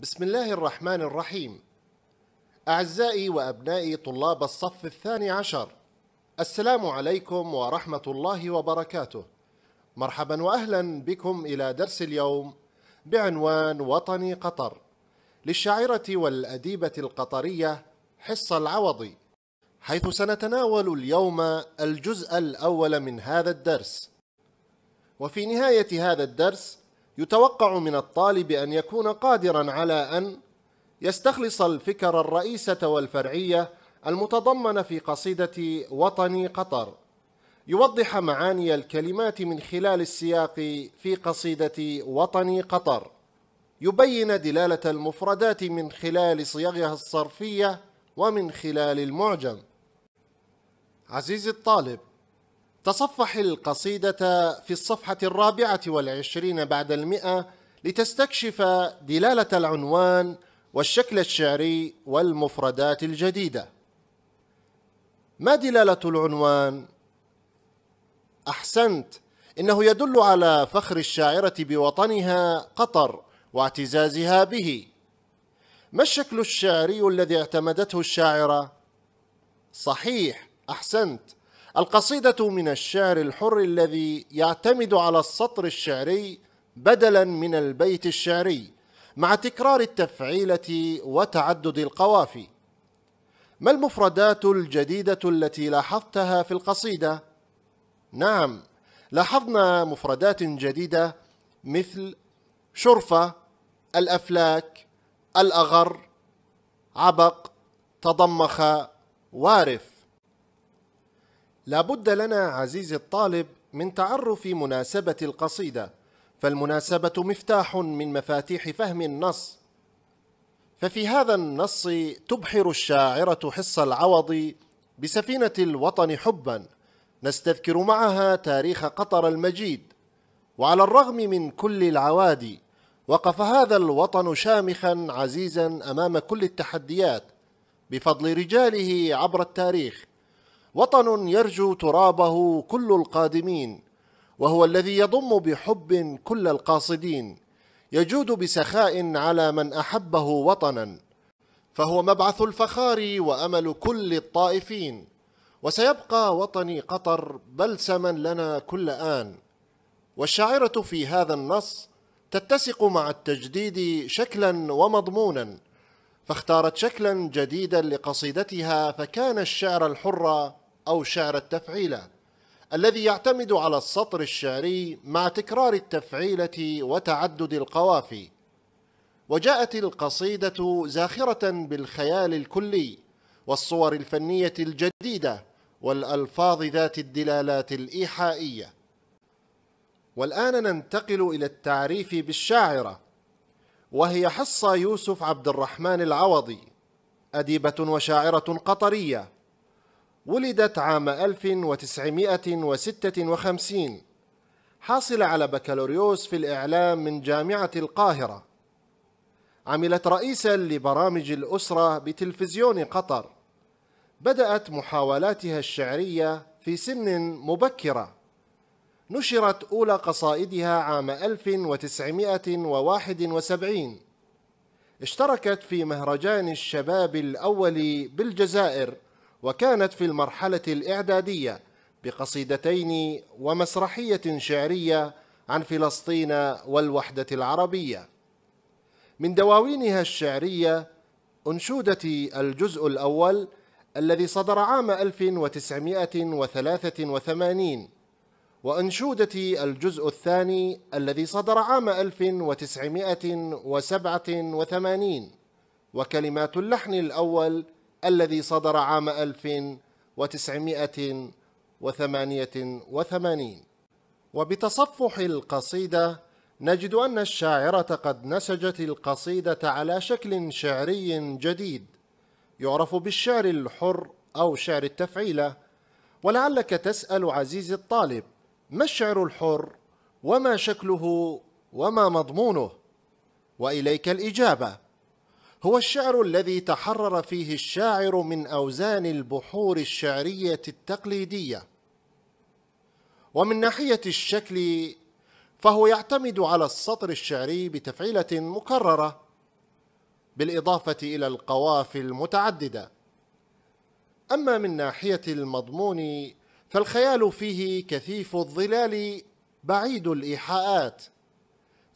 بسم الله الرحمن الرحيم أعزائي وأبنائي طلاب الصف الثاني عشر السلام عليكم ورحمة الله وبركاته مرحبا وأهلا بكم إلى درس اليوم بعنوان وطني قطر للشاعرة والأديبة القطرية حصة العوضي حيث سنتناول اليوم الجزء الأول من هذا الدرس وفي نهاية هذا الدرس يتوقع من الطالب أن يكون قادرا على أن يستخلص الفكر الرئيسة والفرعية المتضمنة في قصيدة وطني قطر يوضح معاني الكلمات من خلال السياق في قصيدة وطني قطر يبين دلالة المفردات من خلال صيغها الصرفية ومن خلال المعجم عزيزي الطالب تصفح القصيدة في الصفحة الرابعة والعشرين بعد المئة لتستكشف دلالة العنوان والشكل الشعري والمفردات الجديدة. ما دلالة العنوان؟ أحسنت، إنه يدل على فخر الشاعرة بوطنها قطر واعتزازها به. ما الشكل الشعري الذي اعتمدته الشاعرة؟ صحيح، أحسنت، القصيدة من الشعر الحر الذي يعتمد على السطر الشعري بدلا من البيت الشعري مع تكرار التفعيلة وتعدد القوافي. ما المفردات الجديدة التي لاحظتها في القصيدة؟ نعم، لاحظنا مفردات جديدة مثل شرفة، الأفلاك، الأغر، عبق، تضمخ، وارف. لابد لنا عزيزي الطالب من تعرف مناسبة القصيدة فالمناسبة مفتاح من مفاتيح فهم النص ففي هذا النص تبحر الشاعرة حص العوض بسفينة الوطن حبا نستذكر معها تاريخ قطر المجيد وعلى الرغم من كل العوادي وقف هذا الوطن شامخا عزيزا أمام كل التحديات بفضل رجاله عبر التاريخ وطن يرجو ترابه كل القادمين وهو الذي يضم بحب كل القاصدين يجود بسخاء على من احبه وطنا فهو مبعث الفخار وامل كل الطائفين وسيبقى وطني قطر بلسما لنا كل ان والشاعره في هذا النص تتسق مع التجديد شكلا ومضمونا فاختارت شكلا جديدا لقصيدتها فكان الشعر الحر أو شعر التفعيلة الذي يعتمد على السطر الشعري مع تكرار التفعيلة وتعدد القوافي وجاءت القصيدة زاخرة بالخيال الكلي والصور الفنية الجديدة والألفاظ ذات الدلالات الإيحائية والآن ننتقل إلى التعريف بالشاعرة وهي حصة يوسف عبد الرحمن العوضي أديبة وشاعرة قطرية ولدت عام 1956 حاصلة على بكالوريوس في الإعلام من جامعة القاهرة عملت رئيسا لبرامج الأسرة بتلفزيون قطر بدأت محاولاتها الشعرية في سن مبكرة نشرت أولى قصائدها عام 1971 اشتركت في مهرجان الشباب الأول بالجزائر وكانت في المرحلة الإعدادية بقصيدتين ومسرحية شعرية عن فلسطين والوحدة العربية. من دواوينها الشعرية أنشودتي الجزء الأول الذي صدر عام 1983 وأنشودتي الجزء الثاني الذي صدر عام 1987 وكلمات اللحن الأول الذي صدر عام 1988 وبتصفح القصيدة نجد أن الشاعرة قد نسجت القصيدة على شكل شعري جديد يعرف بالشعر الحر أو شعر التفعيلة ولعلك تسأل عزيزي الطالب ما الشعر الحر وما شكله وما مضمونه وإليك الإجابة هو الشعر الذي تحرر فيه الشاعر من أوزان البحور الشعرية التقليدية ومن ناحية الشكل فهو يعتمد على السطر الشعري بتفعيلة مكررة بالإضافة إلى القوافي المتعددة أما من ناحية المضمون فالخيال فيه كثيف الظلال بعيد الإيحاءات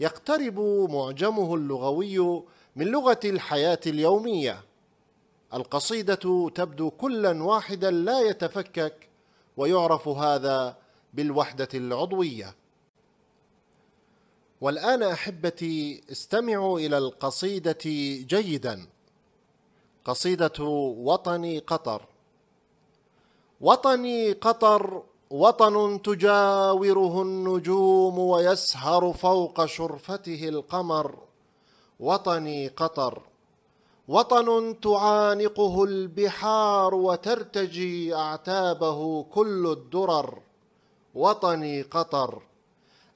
يقترب معجمه اللغوي من لغة الحياة اليومية القصيدة تبدو كلا واحدا لا يتفكك ويعرف هذا بالوحدة العضوية والآن أحبتي استمعوا إلى القصيدة جيدا قصيدة وطني قطر وطني قطر وطن تجاوره النجوم ويسهر فوق شرفته القمر وطني قطر وطن تعانقه البحار وترتجي اعتابه كل الدرر وطني قطر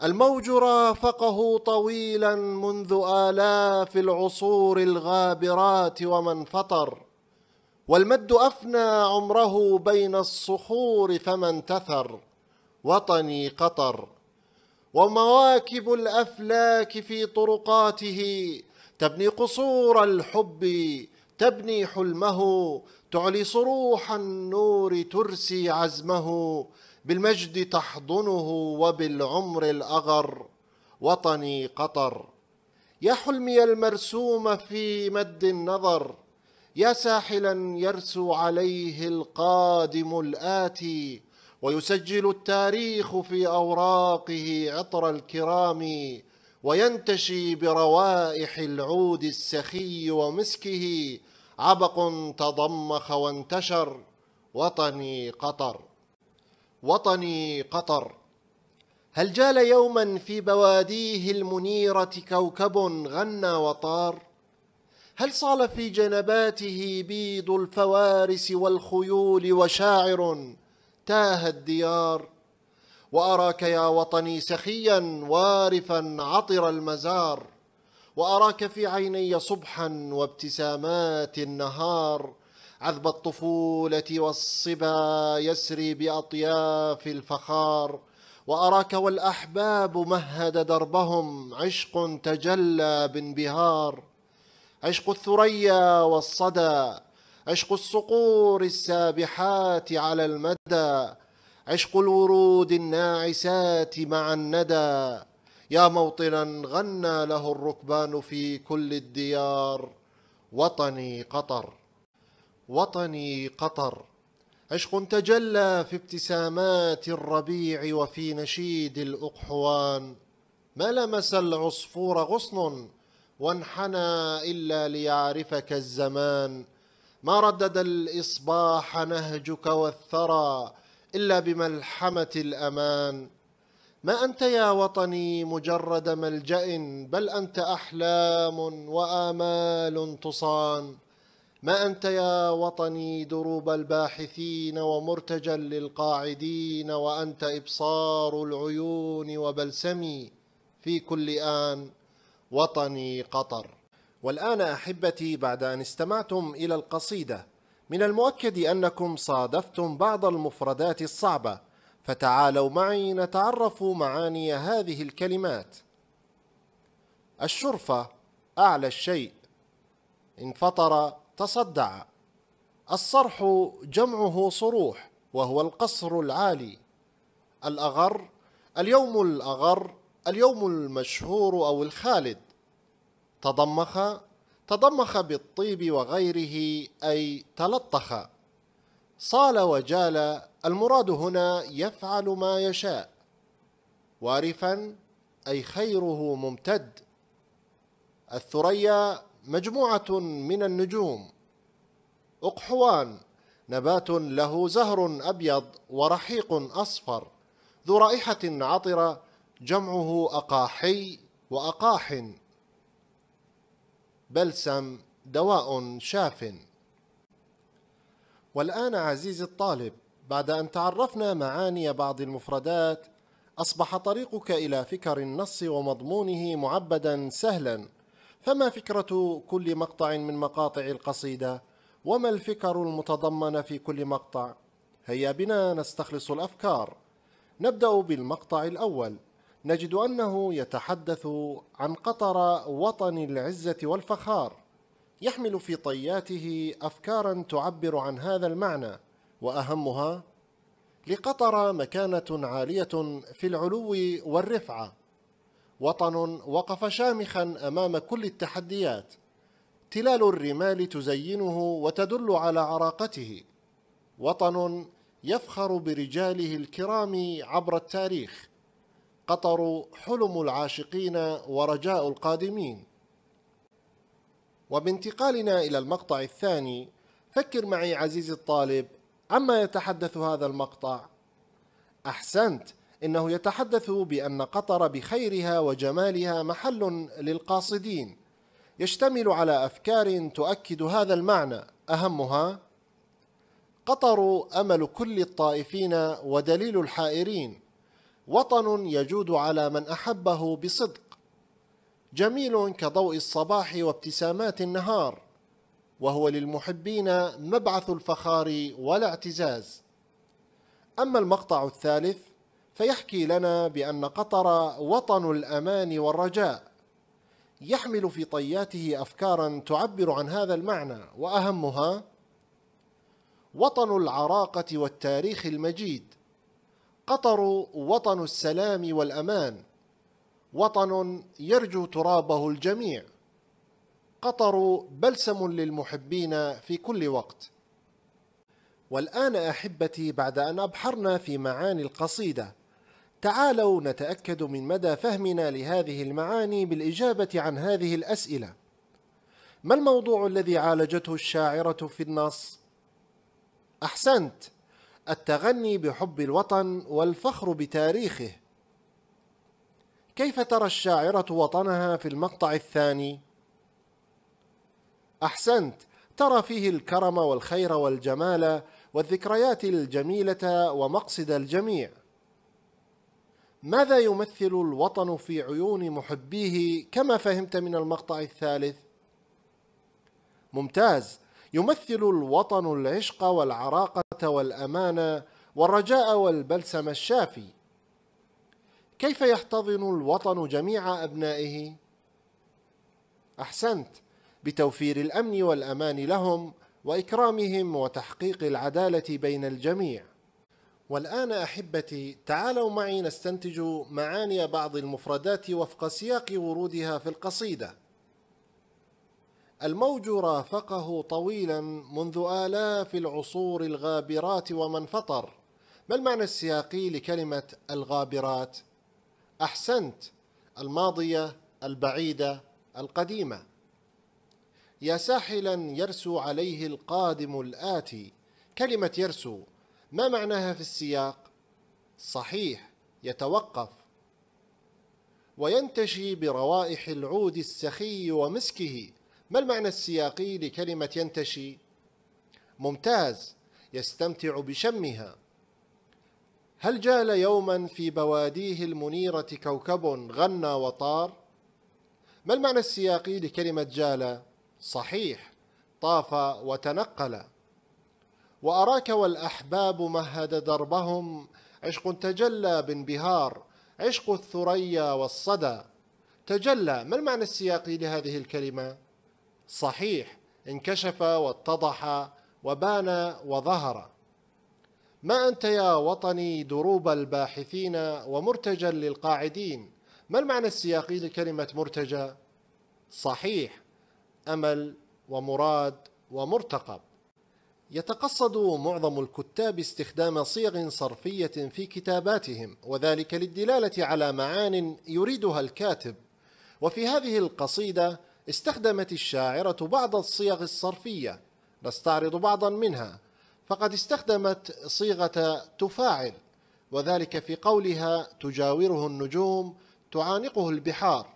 الموج رافقه طويلا منذ الاف العصور الغابرات ومن فطر والمد افنى عمره بين الصخور فما انتثر وطني قطر ومواكب الافلاك في طرقاته تبني قصور الحب تبني حلمه تعلي صروح النور ترسي عزمه بالمجد تحضنه وبالعمر الاغر وطني قطر يا حلمي المرسوم في مد النظر يا ساحلا يرسو عليه القادم الاتي ويسجل التاريخ في اوراقه عطر الكرام وينتشي بروائح العود السخي ومسكه عبق تضمخ وانتشر وطني قطر وطني قطر هل جال يوما في بواديه المنيرة كوكب غنى وطار هل صال في جنباته بيض الفوارس والخيول وشاعر تاه الديار واراك يا وطني سخيا وارفا عطر المزار واراك في عيني صبحا وابتسامات النهار عذب الطفوله والصبا يسري باطياف الفخار واراك والاحباب مهد دربهم عشق تجلى بانبهار عشق الثريا والصدى عشق الصقور السابحات على المدى عشق الورود الناعسات مع الندى يا موطنا غنى له الركبان في كل الديار وطني قطر وطني قطر عشق تجلى في ابتسامات الربيع وفي نشيد الاقحوان ما لمس العصفور غصن وانحنى الا ليعرفك الزمان ما ردد الاصباح نهجك والثرى إلا بملحمة الأمان ما أنت يا وطني مجرد ملجأ بل أنت أحلام وآمال تصان ما أنت يا وطني دروب الباحثين ومرتجا للقاعدين وأنت إبصار العيون وبلسمي في كل آن وطني قطر والآن أحبتي بعد أن استمعتم إلى القصيدة من المؤكد أنكم صادفتم بعض المفردات الصعبة فتعالوا معي نتعرف معاني هذه الكلمات الشرفة أعلى الشيء انفطر تصدع الصرح جمعه صروح وهو القصر العالي الأغر اليوم الأغر اليوم المشهور أو الخالد تضمخ تضمخ بالطيب وغيره أي تلطخ صال وجال المراد هنا يفعل ما يشاء وارفا أي خيره ممتد الثريا مجموعة من النجوم أقحوان نبات له زهر أبيض ورحيق أصفر ذو رائحة عطرة جمعه أقاحي وأقاح بلسم دواء شاف والآن عزيزي الطالب بعد أن تعرفنا معاني بعض المفردات أصبح طريقك إلى فكر النص ومضمونه معبدا سهلا فما فكرة كل مقطع من مقاطع القصيدة وما الفكر المتضمنة في كل مقطع هيا بنا نستخلص الأفكار نبدأ بالمقطع الأول نجد أنه يتحدث عن قطر وطن العزة والفخار يحمل في طياته أفكارا تعبر عن هذا المعنى وأهمها لقطر مكانة عالية في العلو والرفعة وطن وقف شامخا أمام كل التحديات تلال الرمال تزينه وتدل على عراقته وطن يفخر برجاله الكرام عبر التاريخ قطر حلم العاشقين ورجاء القادمين وبانتقالنا إلى المقطع الثاني فكر معي عزيزي الطالب عما يتحدث هذا المقطع أحسنت إنه يتحدث بأن قطر بخيرها وجمالها محل للقاصدين يشتمل على أفكار تؤكد هذا المعنى أهمها قطر أمل كل الطائفين ودليل الحائرين وطن يجود على من احبه بصدق جميل كضوء الصباح وابتسامات النهار وهو للمحبين مبعث الفخار والاعتزاز اما المقطع الثالث فيحكي لنا بان قطر وطن الامان والرجاء يحمل في طياته افكارا تعبر عن هذا المعنى واهمها وطن العراقه والتاريخ المجيد قطر وطن السلام والامان وطن يرجو ترابه الجميع قطر بلسم للمحبين في كل وقت والان احبتي بعد ان ابحرنا في معاني القصيده تعالوا نتاكد من مدى فهمنا لهذه المعاني بالاجابه عن هذه الاسئله ما الموضوع الذي عالجته الشاعره في النص احسنت التغني بحب الوطن والفخر بتاريخه كيف ترى الشاعرة وطنها في المقطع الثاني؟ أحسنت ترى فيه الكرم والخير والجمال والذكريات الجميلة ومقصد الجميع ماذا يمثل الوطن في عيون محبيه كما فهمت من المقطع الثالث؟ ممتاز يمثل الوطن العشق والعراقة والأمانة والرجاء والبلسم الشافي كيف يحتضن الوطن جميع أبنائه؟ أحسنت بتوفير الأمن والأمان لهم وإكرامهم وتحقيق العدالة بين الجميع والآن أحبتي تعالوا معي نستنتج معاني بعض المفردات وفق سياق ورودها في القصيدة الموج رافقه طويلا منذ آلاف العصور الغابرات ومن فطر ما المعنى السياقي لكلمة الغابرات؟ أحسنت الماضية البعيدة القديمة يا ساحلا يرسو عليه القادم الآتي كلمة يرسو ما معناها في السياق؟ صحيح يتوقف وينتشي بروائح العود السخي ومسكه ما المعنى السياقي لكلمة ينتشي؟ ممتاز يستمتع بشمها هل جال يوما في بواديه المنيرة كوكب غنى وطار؟ ما المعنى السياقي لكلمة جال؟ صحيح طاف وتنقل وأراك والأحباب مهد دربهم عشق تجلى بانبهار عشق الثريا والصدى تجلى ما المعنى السياقي لهذه الكلمة؟ صحيح انكشف واتضح وبان وظهر ما أنت يا وطني دروب الباحثين ومرتجا للقاعدين ما المعنى السياقي لكلمة مرتجى؟ صحيح أمل ومراد ومرتقب يتقصد معظم الكتاب استخدام صيغ صرفية في كتاباتهم وذلك للدلالة على معان يريدها الكاتب وفي هذه القصيدة استخدمت الشاعرة بعض الصيغ الصرفية نستعرض بعضا منها فقد استخدمت صيغة تفاعل وذلك في قولها تجاوره النجوم تعانقه البحار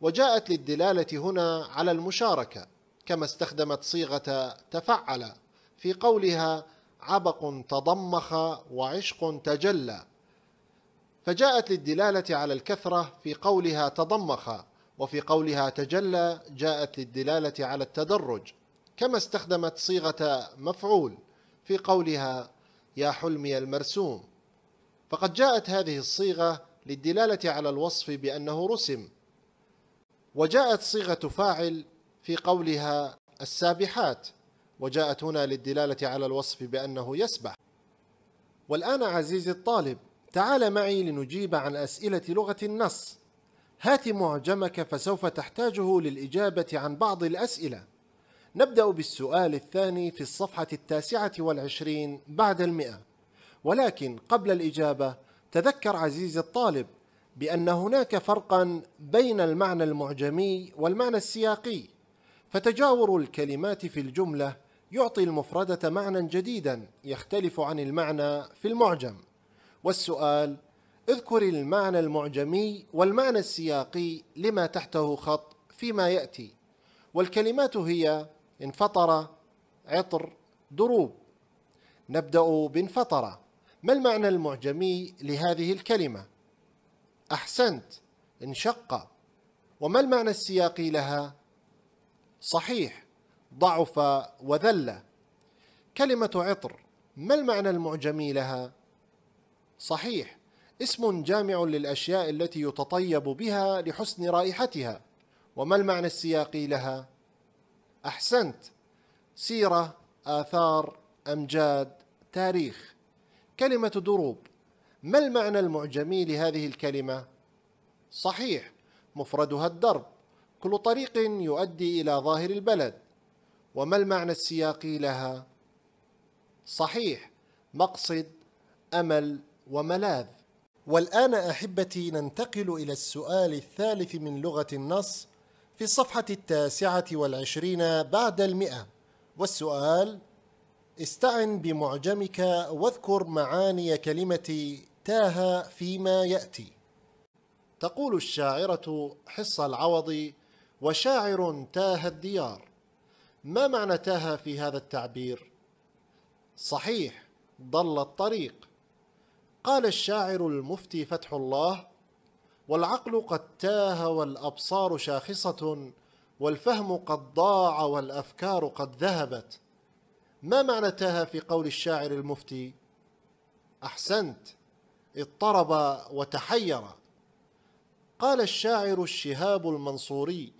وجاءت للدلالة هنا على المشاركة كما استخدمت صيغة تفعل في قولها عبق تضمخ وعشق تجلى فجاءت للدلالة على الكثرة في قولها تضمخ وفي قولها تجلى جاءت للدلالة على التدرج كما استخدمت صيغة مفعول في قولها يا حلمي المرسوم فقد جاءت هذه الصيغة للدلالة على الوصف بأنه رسم وجاءت صيغة فاعل في قولها السابحات وجاءت هنا للدلالة على الوصف بأنه يسبح والآن عزيزي الطالب تعال معي لنجيب عن أسئلة لغة النص هات معجمك فسوف تحتاجه للإجابة عن بعض الأسئلة نبدأ بالسؤال الثاني في الصفحة التاسعة والعشرين بعد المئة ولكن قبل الإجابة تذكر عزيزي الطالب بأن هناك فرقا بين المعنى المعجمي والمعنى السياقي فتجاور الكلمات في الجملة يعطي المفردة معنى جديدا يختلف عن المعنى في المعجم والسؤال اذكر المعنى المعجمي والمعنى السياقي لما تحته خط فيما يأتي والكلمات هي انفطر عطر دروب نبدأ بانفطر ما المعنى المعجمي لهذه الكلمة؟ أحسنت انشق وما المعنى السياقي لها؟ صحيح ضعف وذل كلمة عطر ما المعنى المعجمي لها؟ صحيح اسم جامع للأشياء التي يتطيب بها لحسن رائحتها وما المعنى السياقي لها؟ أحسنت سيرة آثار أمجاد تاريخ كلمة دروب ما المعنى المعجمي لهذه الكلمة؟ صحيح مفردها الدرب كل طريق يؤدي إلى ظاهر البلد وما المعنى السياقي لها؟ صحيح مقصد أمل وملاذ والآن أحبتي ننتقل إلى السؤال الثالث من لغة النص في الصفحة التاسعة والعشرين بعد المئة والسؤال استعن بمعجمك واذكر معاني كلمة تاه فيما يأتي تقول الشاعرة حصة العوض وشاعر تاه الديار ما معنى تاه في هذا التعبير؟ صحيح ضل الطريق قال الشاعر المفتي فتح الله والعقل قد تاه والابصار شاخصه والفهم قد ضاع والافكار قد ذهبت ما معنى تاه في قول الشاعر المفتي احسنت اضطرب وتحير قال الشاعر الشهاب المنصوري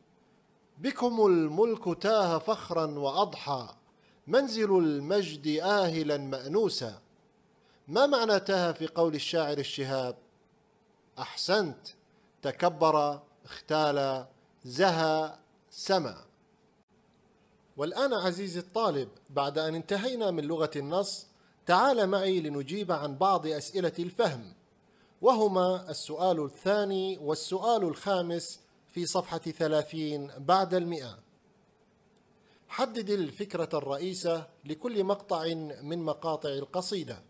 بكم الملك تاه فخرا واضحى منزل المجد آهلا مأنوسا ما معناتها في قول الشاعر الشهاب احسنت تكبر اختال زهى سما والان عزيزي الطالب بعد ان انتهينا من لغه النص تعال معي لنجيب عن بعض اسئله الفهم وهما السؤال الثاني والسؤال الخامس في صفحة ثلاثين بعد المئة حدد الفكرة الرئيسة لكل مقطع من مقاطع القصيدة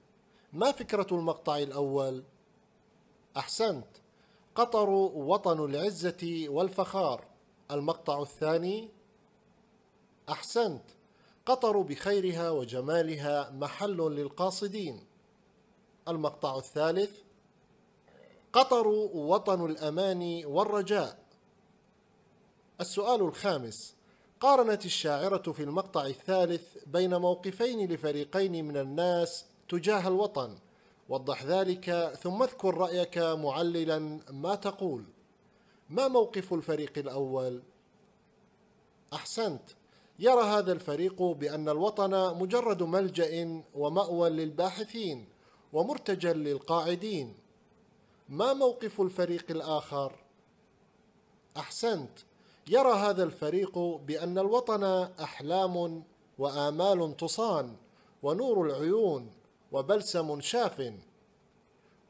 ما فكرة المقطع الأول؟ أحسنت قطر وطن العزة والفخار المقطع الثاني أحسنت قطر بخيرها وجمالها محل للقاصدين المقطع الثالث قطر وطن الأمان والرجاء السؤال الخامس قارنت الشاعرة في المقطع الثالث بين موقفين لفريقين من الناس تجاه الوطن وضح ذلك ثم اذكر رأيك معللا ما تقول ما موقف الفريق الأول؟ أحسنت يرى هذا الفريق بأن الوطن مجرد ملجأ ومأوى للباحثين ومرتجا للقاعدين ما موقف الفريق الآخر؟ أحسنت يرى هذا الفريق بأن الوطن أحلام وآمال تصان ونور العيون وبلسم شاف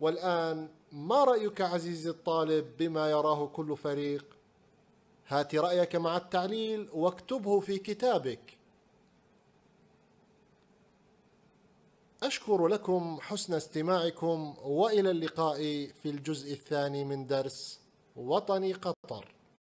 والآن ما رأيك عزيزي الطالب بما يراه كل فريق؟ هات رأيك مع التعليل واكتبه في كتابك أشكر لكم حسن استماعكم وإلى اللقاء في الجزء الثاني من درس وطني قطر